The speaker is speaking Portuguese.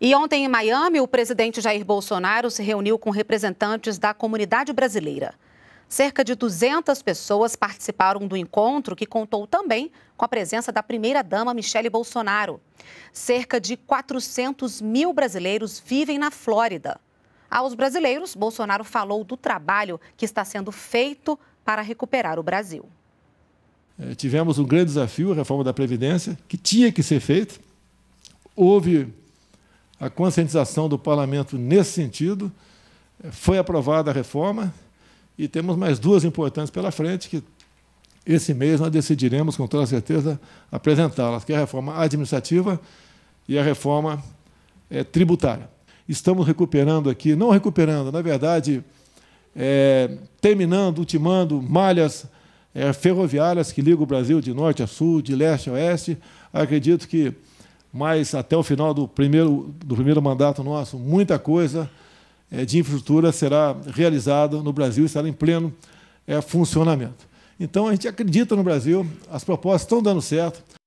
E ontem em Miami, o presidente Jair Bolsonaro se reuniu com representantes da comunidade brasileira. Cerca de 200 pessoas participaram do encontro, que contou também com a presença da primeira-dama Michele Bolsonaro. Cerca de 400 mil brasileiros vivem na Flórida. Aos brasileiros, Bolsonaro falou do trabalho que está sendo feito para recuperar o Brasil. É, tivemos um grande desafio, a reforma da Previdência, que tinha que ser feita. Houve a conscientização do parlamento nesse sentido. Foi aprovada a reforma e temos mais duas importantes pela frente que esse mês nós decidiremos, com toda certeza, apresentá-las, que é a reforma administrativa e a reforma é, tributária. Estamos recuperando aqui, não recuperando, na verdade, é, terminando, ultimando malhas é, ferroviárias que ligam o Brasil de norte a sul, de leste a oeste. Acredito que mas até o final do primeiro, do primeiro mandato nosso, muita coisa eh, de infraestrutura será realizada no Brasil e estará em pleno eh, funcionamento. Então, a gente acredita no Brasil, as propostas estão dando certo.